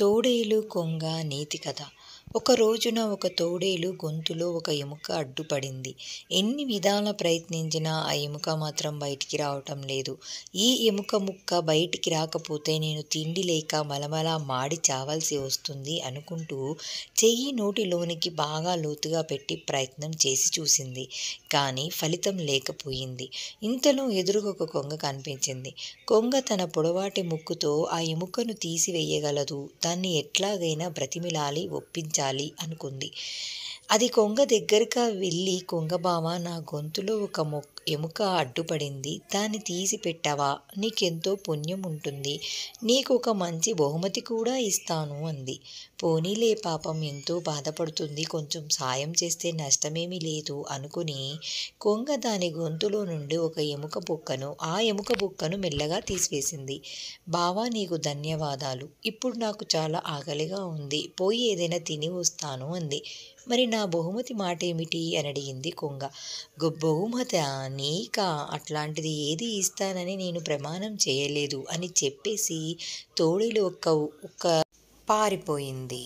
తోడేలు కొంగ నీతి కథ ఒక రోజున ఒక తోడేలు గొంతులో ఒక ఎముక అడ్డుపడింది ఎన్ని విధాల ప్రయత్నించినా ఆ ఎముక మాత్రం బయటికి రావటం లేదు ఈ ఎముక ముక్క బయటికి రాకపోతే నేను తిండి లేక మలమల మాడి చావాల్సి వస్తుంది అనుకుంటూ చెయ్యి నోటిలోనికి బాగా లోతుగా పెట్టి ప్రయత్నం చేసి చూసింది కానీ ఫలితం లేకపోయింది ఇంతలో ఎదురుగా ఒక కొంగ కనిపించింది కొంగ తన పొడవాటి ముక్కుతో ఆ ఎముకను తీసివేయగలదు దాన్ని ఎట్లాగైనా బ్రతిమిలాలి ఒప్పించి సాధించాలి అనుకుంది అది కొంగ దగ్గరగా వెళ్ళి కొంగబావ నా గొంతులో ఒక మొ ఎముక అడ్డుపడింది దాన్ని తీసి పెట్టవా నీకెంతో పుణ్యం ఉంటుంది నీకు ఒక మంచి బహుమతి కూడా ఇస్తాను అంది పోనీలే పాపం ఎంతో బాధపడుతుంది కొంచెం సాయం చేస్తే నష్టమేమీ లేదు అనుకుని కొంగ దాని గొంతులో నుండి ఒక ఎముక బుక్కను ఆ ఎముక బుక్కను మెల్లగా తీసివేసింది బావా నీకు ధన్యవాదాలు ఇప్పుడు నాకు చాలా ఆకలిగా ఉంది పోయి ఏదైనా తిని వస్తాను అంది మరి నా బహుమతి మాట ఏమిటి అని అడిగింది కొంగ బహుమత నీక అట్లాంటిది ఏది ఇస్తానని నేను ప్రమాణం చేయలేదు అని చెప్పేసి తోడేలు ఒక్క ఒక్క పారిపోయింది